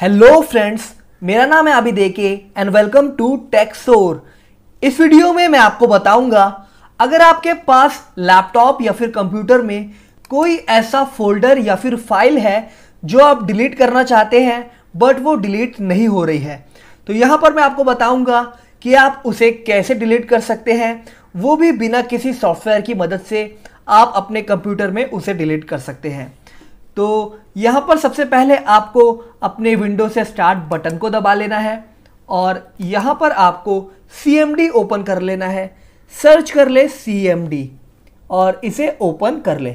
hello friends मेरा नाम है अभी देके एंड वेलकम टू टेक्सोर इस वीडियो में मैं आपको बताऊंगा अगर आपके पास लैपटॉप या फिर कंप्यूटर में कोई ऐसा फोल्डर या फिर फाइल है जो आप डिलीट करना चाहते हैं बट वो डिलीट नहीं हो रही है तो यहाँ पर मैं आपको बताऊंगा कि आप उसे कैसे डिलीट कर सकते हैं वो भी बिना किसी सॉफ्टवेयर की मदद से आप अपने कंप्यूटर में उसे डिलीट कर सकते हैं तो यहाँ पर सबसे पहले आपको अपने विंडो से स्टार्ट बटन को दबा लेना है और यहाँ पर आपको सी ओपन कर लेना है सर्च कर ले सी और इसे ओपन कर ले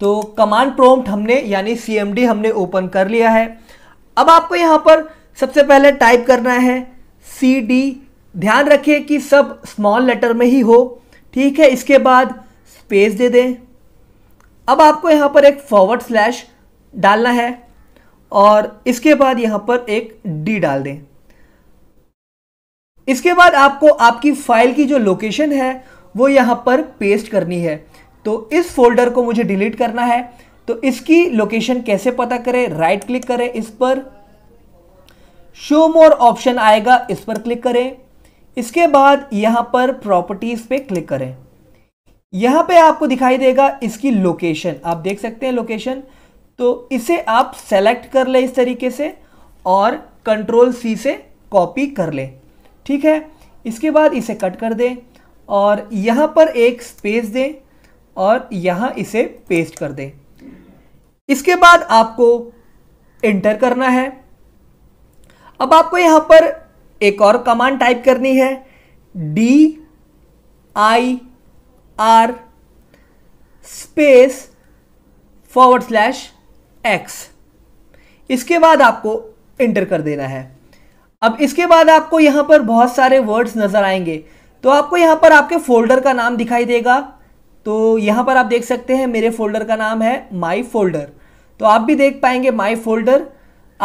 तो कमांड प्रॉम्प्ट हमने यानी सी हमने ओपन कर लिया है अब आपको यहाँ पर सबसे पहले टाइप करना है सी डी ध्यान रखिए कि सब स्मॉल लेटर में ही हो ठीक है इसके बाद स्पेस दे दें अब आपको यहाँ पर एक फॉरवर्ड स्लैश डालना है और इसके बाद यहाँ पर एक डी डाल दें इसके बाद आपको आपकी फाइल की जो लोकेशन है वो यहाँ पर पेस्ट करनी है तो इस फोल्डर को मुझे डिलीट करना है तो इसकी लोकेशन कैसे पता करें राइट क्लिक करें इस पर शो मोर ऑप्शन आएगा इस पर क्लिक करें इसके बाद यहाँ पर प्रॉपर्टीज़ पे क्लिक करें यहां पे आपको दिखाई देगा इसकी लोकेशन आप देख सकते हैं लोकेशन तो इसे आप सेलेक्ट कर ले इस तरीके से और कंट्रोल सी से कॉपी कर ले ठीक है इसके बाद इसे कट कर दें और यहां पर एक स्पेस दें और यहां इसे पेस्ट कर दें इसके बाद आपको एंटर करना है अब आपको यहाँ पर एक और कमांड टाइप करनी है D I R space forward slash X इसके बाद आपको इंटर कर देना है अब इसके बाद आपको यहां पर बहुत सारे वर्ड्स नज़र आएंगे तो आपको यहां पर आपके फोल्डर का नाम दिखाई देगा तो यहां पर आप देख सकते हैं मेरे फोल्डर का नाम है माई फोल्डर तो आप भी देख पाएंगे माई फोल्डर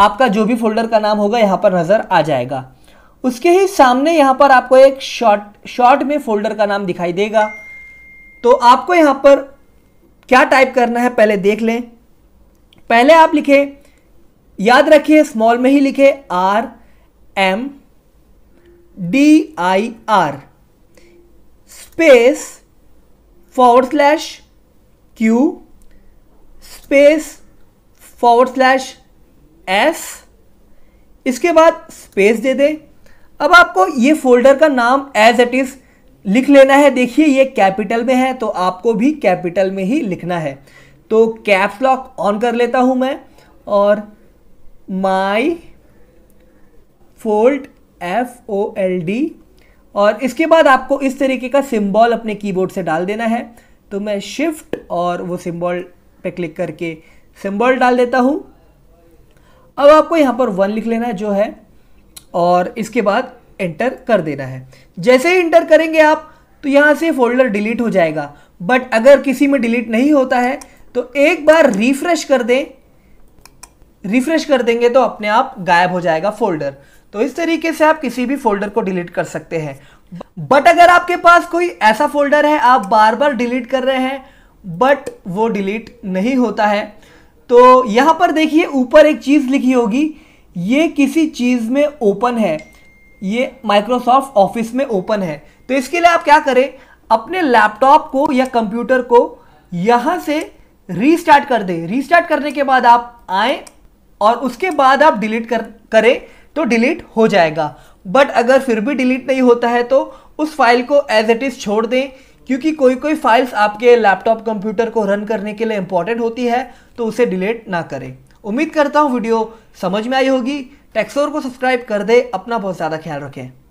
आपका जो भी फोल्डर का नाम होगा यहां पर नज़र आ जाएगा उसके ही सामने यहाँ पर आपको एक शॉर्ट शॉर्ट में फोल्डर का नाम दिखाई देगा तो आपको यहां पर क्या टाइप करना है पहले देख लें पहले आप लिखें याद रखिए स्मॉल में ही लिखे R M D I R space forward slash Q space forward slash S इसके बाद स्पेस दे दें अब आपको ये फोल्डर का नाम एज इट इज़ लिख लेना है देखिए ये कैपिटल में है तो आपको भी कैपिटल में ही लिखना है तो कैप्स लॉक ऑन कर लेता हूं मैं और my fold F O L D और इसके बाद आपको इस तरीके का सिंबल अपने कीबोर्ड से डाल देना है तो मैं शिफ्ट और वो सिंबल पे क्लिक करके सिंबल डाल देता हूँ अब आपको यहाँ पर वन लिख लेना है जो है और इसके बाद एंटर कर देना है जैसे ही इंटर करेंगे आप तो यहाँ से फोल्डर डिलीट हो जाएगा बट अगर किसी में डिलीट नहीं होता है तो एक बार रिफ्रेश कर दें रिफ्रेश कर देंगे तो अपने आप गायब हो जाएगा फोल्डर तो इस तरीके से आप किसी भी फोल्डर को डिलीट कर सकते हैं बट अगर आपके पास कोई ऐसा फोल्डर है आप बार बार डिलीट कर रहे हैं बट वो डिलीट नहीं होता है तो यहां पर देखिए ऊपर एक चीज़ लिखी होगी ये किसी चीज़ में ओपन है ये माइक्रोसॉफ्ट ऑफिस में ओपन है तो इसके लिए आप क्या करें अपने लैपटॉप को या कंप्यूटर को यहाँ से रीस्टार्ट कर दें रीस्टार्ट करने के बाद आप आए और उसके बाद आप डिलीट कर करें तो डिलीट हो जाएगा बट अगर फिर भी डिलीट नहीं होता है तो उस फाइल को एज इट इज़ छोड़ दें क्योंकि कोई कोई फाइल्स आपके लैपटॉप कंप्यूटर को रन करने के लिए इंपॉर्टेंट होती है तो उसे डिलीट ना करें उम्मीद करता हूँ वीडियो समझ में आई होगी टेक्सोर को सब्सक्राइब कर दे अपना बहुत ज़्यादा ख्याल रखें